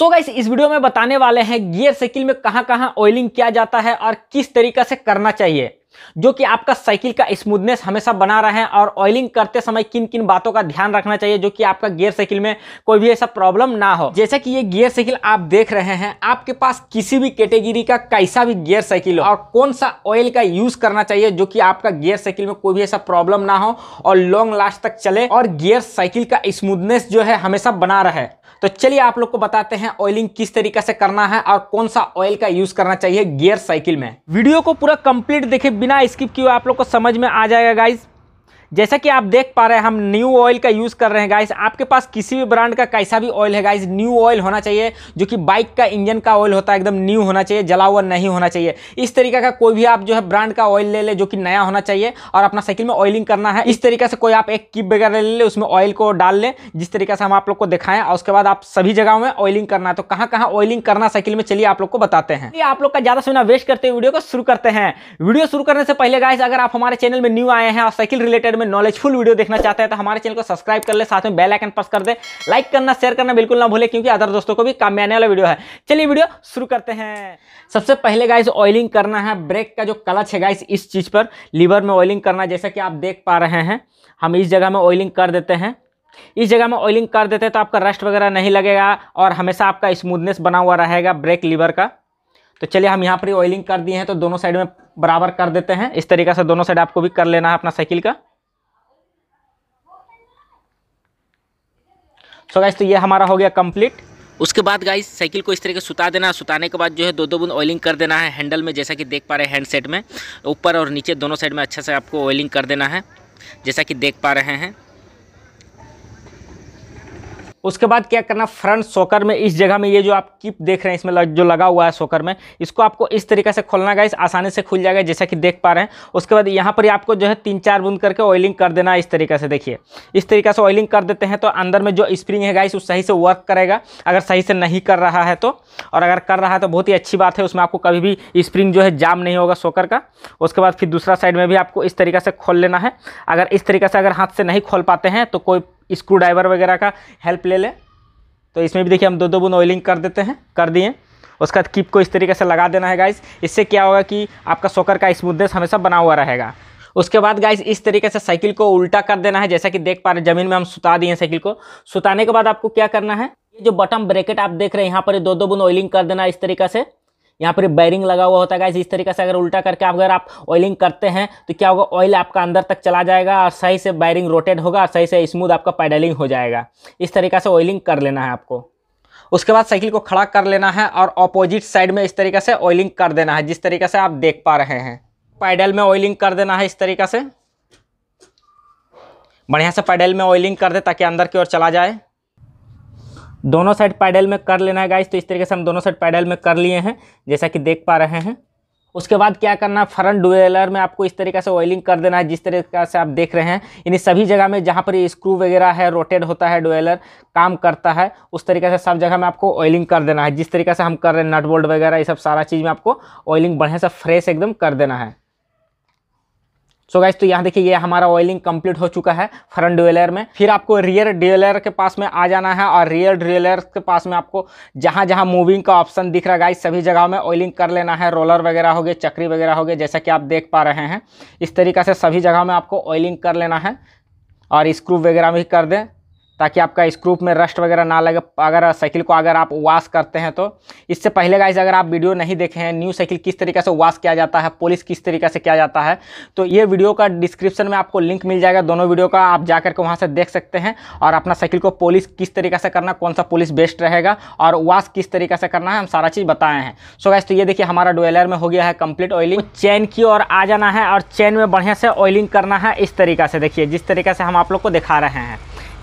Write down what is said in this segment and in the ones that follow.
सो so guys इस video में बताने वाले हैं गियर साइकिल में कहां कहां ऑयलिंग किया जाता है और किस तरीका से करना चाहिए जो कि आपका साइकिल का स्मूथनेस हमेशा बना रहे हैं और ऑयलिंग करते समय किन किन बातों का ध्यान रखना चाहिए जो कि आपका गियर साइकिल में कोई भी ऐसा प्रॉब्लम ना हो जैसा कि ये गियर साइकिल आप देख रहे हैं आपके पास किसी भी कैटेगरी का कैसा भी गियर साइकिल हो और कौन सा ऑयल का यूज करना चाहिए जो कि आपका गियर साइकिल में कोई भी ऐसा प्रॉब्लम ना हो और लॉन्ग लास्ट तक चले और गियर साइकिल का स्मूथनेस जो है हमेशा बना रहे तो चलिए आप लोग को बताते हैं ऑयलिंग किस तरीके से करना है और कौन सा ऑयल का यूज करना चाहिए गियर साइकिल में वीडियो को पूरा कंप्लीट देखे बिना स्किप किए आप लोग को समझ में आ जाएगा गाइज जैसा कि आप देख पा रहे हैं हम न्यू ऑयल का यूज़ कर रहे हैं गाइस आपके पास किसी भी ब्रांड का कैसा भी ऑयल है गाइस न्यू ऑयल होना चाहिए जो कि बाइक का इंजन का ऑयल होता है एकदम न्यू होना चाहिए जला हुआ नहीं होना चाहिए इस तरीके का कोई भी आप जो है ब्रांड का ऑयल ले ले जो कि नया होना चाहिए और अपना साइकिल में ऑयलिंग करना है इस तरीके से कोई आप एक किप वगैरह ले ले उसमें ऑयल को डाल लें जिस तरीके से हम आप लोग को दिखाएं और उसके बाद आप सभी जगह में ऑयलिंग करना है तो कहाँ कहाँ ऑयलिंग करना साइकिल में चलिए आप लोग को बताते हैं ये आप लोग का ज़्यादा सुना वेस्ट करते हुए वीडियो को शुरू करते हैं वीडियो शुरू करने से पहले गाइस अगर आप हमारे चैनल में न्यू आए हैं और साइकिल रिलेटेड में नॉलेजफुल वीडियो देखना चाहते हैं तो हमारे चैनल को सब्सक्राइब कर ले साथ में बेल आइकन प्रेस कर दे लाइक करना शेयर करना बिल्कुल ना भूले क्योंकि अदर दोस्तों को भी काम में आने वाला वीडियो है चलिए वीडियो शुरू करते हैं सबसे पहले गाइस ऑयलिंग करना है ब्रेक का जो क्लच है गाइस इस चीज़ पर लीवर में ऑयलिंग करना जैसा कि आप देख पा रहे हैं हम इस जगह में ऑयलिंग कर देते हैं इस जगह में ऑयलिंग कर देते हैं तो आपका रस्ट वगैरह नहीं लगेगा और हमेशा आपका स्मूथनेस बना हुआ रहेगा ब्रेक लीवर का तो चलिए हम यहाँ पर ऑयलिंग कर दिए हैं तो दोनों साइड में बराबर कर देते हैं इस तरीके से दोनों साइड आपको भी कर लेना है अपना साइकिल का सो गाइस तो ये हमारा हो गया कंप्लीट उसके बाद गाइस साइकिल को इस तरीके सुता देना सुताने के बाद जो है दो दो बूंद ऑयलिंग कर देना है हैंडल में जैसा कि देख पा रहे हैं हैंडसेट में ऊपर और नीचे दोनों साइड में अच्छा से आपको ऑयलिंग कर देना है जैसा कि देख पा रहे हैं उसके बाद क्या करना फ्रंट सोकर में इस जगह में ये जो आप किप देख रहे हैं इसमें लग, जो लगा हुआ है सोकर में इसको आपको इस तरीके से खोलना गाइस आसानी से खुल जाएगा जैसा कि देख पा रहे हैं उसके बाद यहाँ पर आपको जो है तीन चार बूंद करके ऑयलिंग कर देना इस तरीके से देखिए इस तरीके से ऑयलिंग कर देते हैं तो अंदर में जो स्प्रिंग है गाइस वो सही से वर्क करेगा अगर सही से नहीं कर रहा है तो और अगर कर रहा है तो बहुत ही अच्छी बात है उसमें आपको कभी भी स्प्रिंग जो है जाम नहीं होगा सोकर का उसके बाद फिर दूसरा साइड में भी आपको इस तरीके से खोल लेना है अगर इस तरीके से अगर हाथ से नहीं खोल पाते हैं तो कोई स्क्रू ड्राइवर वगैरह का हेल्प ले लें तो इसमें भी देखिए हम दो दो बुन ऑयलिंग कर देते हैं कर दिए उसके बाद किप को इस तरीके से लगा देना है गाइस इससे क्या होगा कि आपका सोकर का स्मूथनेस हमेशा बना हुआ रहेगा उसके बाद गाइस इस तरीके से साइकिल को उल्टा कर देना है जैसा कि देख पा रहे जमीन में हम सुता दिए साइकिल को सुताने के बाद आपको क्या करना है ये जो बटन ब्रेकेट आप देख रहे हैं यहाँ पर दो दो बुन ऑयलिंग कर देना है इस तरीके से यहाँ पर बैरिंग लगा हुआ होता है इस तरीके से अगर उल्टा करके आप अगर आप ऑयलिंग करते हैं तो क्या होगा ऑयल आपका अंदर तक चला जाएगा और सही से बैरिंग रोटेट होगा और सही से स्मूथ आपका पैडलिंग हो जाएगा इस तरीके से ऑयलिंग कर लेना है आपको उसके बाद साइकिल को खड़ा कर लेना है और अपोजिट साइड में इस तरीके से ऑयलिंग कर देना है जिस तरीके से आप देख पा रहे हैं पैडल में ऑयलिंग कर देना है इस तरीके से बढ़िया से पैडल में ऑयलिंग कर दे ताकि अंदर की ओर चला जाए दोनों साइड पैडल में कर लेना है गाइस तो इस तरीके से हम दोनों साइड पैडल में कर लिए हैं जैसा कि देख पा रहे हैं उसके बाद क्या करना है फ्रंट डुएलर में आपको इस तरीके से ऑयलिंग कर देना है जिस तरीके से आप देख रहे हैं यानी सभी जगह में जहाँ पर स्क्रू वगैरह है रोटेट होता है डुएलर काम करता है उस तरीके से सब जगह में आपको ऑयलिंग कर देना है जिस तरीके से हम कर रहे हैं नट बोल्ट वगैरह ये सब सारा चीज़ में आपको ऑयलिंग बढ़िया से फ्रेश एकदम कर देना है सो गाइस गाइज तो यहाँ देखिए ये हमारा ऑयलिंग कंप्लीट हो चुका है फ्रंट ड्यूलर में फिर आपको रियर ड्यूलर के पास में आ जाना है और रियर ड्यूलर के पास में आपको जहाँ जहाँ मूविंग का ऑप्शन दिख रहा है गाइज सभी जगह में ऑयलिंग कर लेना है रोलर वगैरह हो गए चक्री वगैरह हो गए जैसा कि आप देख पा रहे हैं इस तरीका से सभी जगह में आपको ऑयलिंग कर लेना है और स्क्रू वगैरह भी कर दें ताकि आपका स्क्रूप में रस्ट वगैरह ना लगे अगर साइकिल को अगर आप वॉश करते हैं तो इससे पहले गाइज अगर आप वीडियो नहीं देखे हैं न्यू साइकिल किस तरीके से वॉश किया जाता है पॉलिश किस तरीके से किया जाता है तो ये वीडियो का डिस्क्रिप्शन में आपको लिंक मिल जाएगा दोनों वीडियो का आप जा करके वहाँ से देख सकते हैं और अपना साइकिल को पोलिस किस तरीके से करना कौन सा पॉलिश बेस्ट रहेगा और वॉश किस तरीके से करना है हम सारा चीज़ बताए हैं सो गैस तो ये देखिए हमारा डोयलर में हो गया है कंप्लीट ऑयलिंग चेन की ओर आ जाना है और चेन में बढ़िया से ऑयलिंग करना है इस तरीके से देखिए जिस तरीके से हम आप लोग को दिखा रहे हैं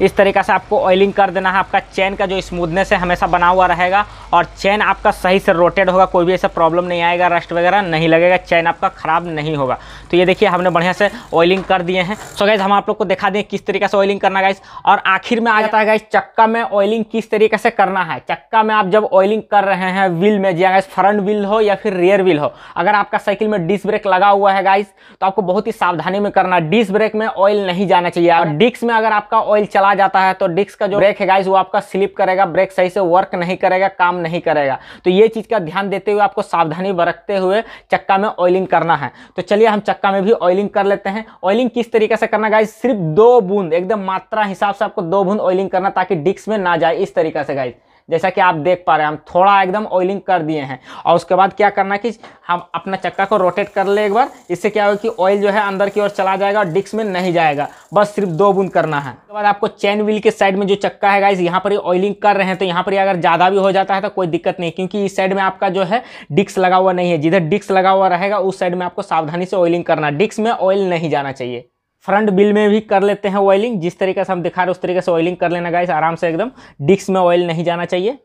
इस तरीका से आपको ऑयलिंग कर देना है आपका चैन का जो स्मूथनेस है हमेशा बना हुआ रहेगा और चैन आपका सही से रोटेड होगा कोई भी ऐसा प्रॉब्लम नहीं आएगा रस्ट वगैरह नहीं लगेगा चैन आपका ख़राब नहीं होगा तो ये देखिए हमने बढ़िया से ऑयलिंग कर दिए हैं सो गाइज हम आप लोग को दिखा दें किस तरीके से ऑयलिंग करना गाइज और आखिर में आ जाता है गाइज चक्का में ऑयलिंग किस तरीके से करना है चक्का में आप जब ऑयलिंग कर रहे हैं व्हील में जी गाइज फ्रंट व्हील हो या फिर रियर व्हील हो अगर आपका साइकिल में डिस्क ब्रेक लगा हुआ है गाइज तो आपको बहुत ही सावधानी में करना डिस्क ब्रेक में ऑयल नहीं जाना चाहिए और डिस्क में अगर आपका ऑयल चला चला जाता है तो डिस्क का जो ब्रेक है गाइस वो आपका स्लिप करेगा ब्रेक सही से वर्क नहीं करेगा काम नहीं करेगा तो ये चीज़ का ध्यान देते हुए आपको सावधानी बरतते हुए चक्का में ऑयलिंग करना है तो चलिए हम चक्का में भी ऑयलिंग कर लेते हैं ऑयलिंग किस तरीके से करना गाइज सिर्फ दो बूंद एकदम मात्रा हिसाब से आपको दो बूंद ऑयलिंग करना ताकि डिस्क में ना जाए इस तरीके से गाइज जैसा कि आप देख पा रहे हैं हम थोड़ा एकदम ऑयलिंग कर दिए हैं और उसके बाद क्या करना कि हम अपना चक्का को रोटेट कर ले एक बार इससे क्या होगा कि ऑयल जो है अंदर की ओर चला जाएगा और डिस्क में नहीं जाएगा बस सिर्फ दो बूंद करना है उसके बाद आपको चैन व्हील के साइड में जो चक्का है गाइज यहाँ पर ही ऑयलिंग कर रहे हैं तो यहाँ पर अगर ज़्यादा भी हो जाता है तो कोई दिक्कत नहीं क्योंकि इस साइड में आपका जो है डिस्क लगा हुआ नहीं है जिधर डिस्क लगा हुआ रहेगा उस साइड में आपको सावधानी से ऑयलिंग करना डिस्क में ऑयल नहीं जाना चाहिए फ्रंट बिल में भी कर लेते हैं ऑयलिंग जिस तरीके से हम दिखा रहे उस तरीके से ऑयलिंग कर लेना गाइस आराम से एकदम डिस्क में ऑयल नहीं जाना चाहिए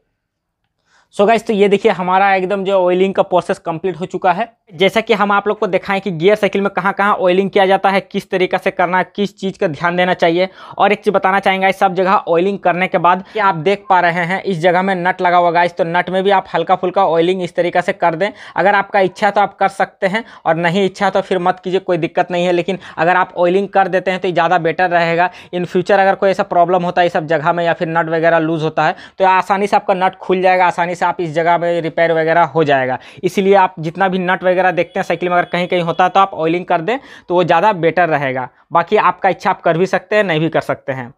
सो गाइस तो ये देखिए हमारा एकदम जो ऑयलिंग का प्रोसेस कंप्लीट हो चुका है जैसा कि हम आप लोग को दिखाएं कि गियर साइकिल में कहाँ कहाँ ऑयलिंग किया जाता है किस तरीके से करना किस चीज़ का ध्यान देना चाहिए और एक चीज़ बताना चाहेंगे सब जगह ऑयलिंग करने के बाद कि आप देख पा रहे हैं इस जगह में नट लगा हुआ गाइस तो नट में भी आप हल्का फुल्का ऑयलिंग इस तरीके से कर दें अगर आपका इच्छा तो आप कर सकते हैं और नहीं इच्छा तो फिर मत कीजिए कोई दिक्कत नहीं है लेकिन अगर आप ऑयलिंग कर देते हैं तो ज़्यादा बेटर रहेगा इन फ्यूचर अगर कोई ऐसा प्रॉब्लम होता है सब जगह में या फिर नट वगैरह लूज़ होता है तो आसानी से आपका नट खुल जाएगा आसानी से आप इस जगह में रिपेयर वगैरह हो जाएगा इसलिए आप जितना भी नट वगैरह देखते हैं साइकिल में अगर कहीं कहीं होता है तो आप ऑयलिंग कर दें तो वो ज़्यादा बेटर रहेगा बाकी आपका इच्छा आप कर भी सकते हैं नहीं भी कर सकते हैं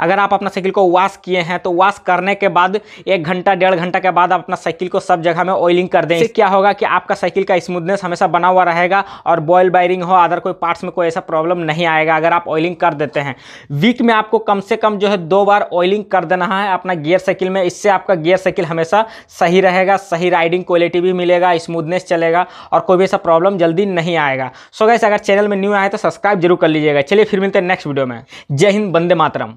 अगर आप अपना साइकिल को वॉश किए हैं तो वॉश करने के बाद एक घंटा डेढ़ घंटा के बाद आप अपना साइकिल को सब जगह में ऑयलिंग कर दें क्या होगा कि आपका साइकिल का स्मूथनेस हमेशा बना हुआ रहेगा और बॉयल बायरिंग हो अदर कोई पार्ट्स में कोई ऐसा प्रॉब्लम नहीं आएगा अगर आप ऑयलिंग कर देते हैं वीक में आपको कम से कम जो है दो बार ऑयलिंग कर देना है अपना गियर साइकिल में इससे आपका गियर साइकिल हमेशा सही रहेगा सही राइडिंग क्वालिटी भी मिलेगा स्मूथनेस चलेगा और कोई भी ऐसा प्रॉब्लम जल्दी नहीं आएगा सो गैस अगर चैनल में न्यू आए तो सब्सक्राइब जरूर कर लीजिएगा चलिए फिर मिलते हैं नेक्स्ट वीडियो में जय हिंद बंदे मातरम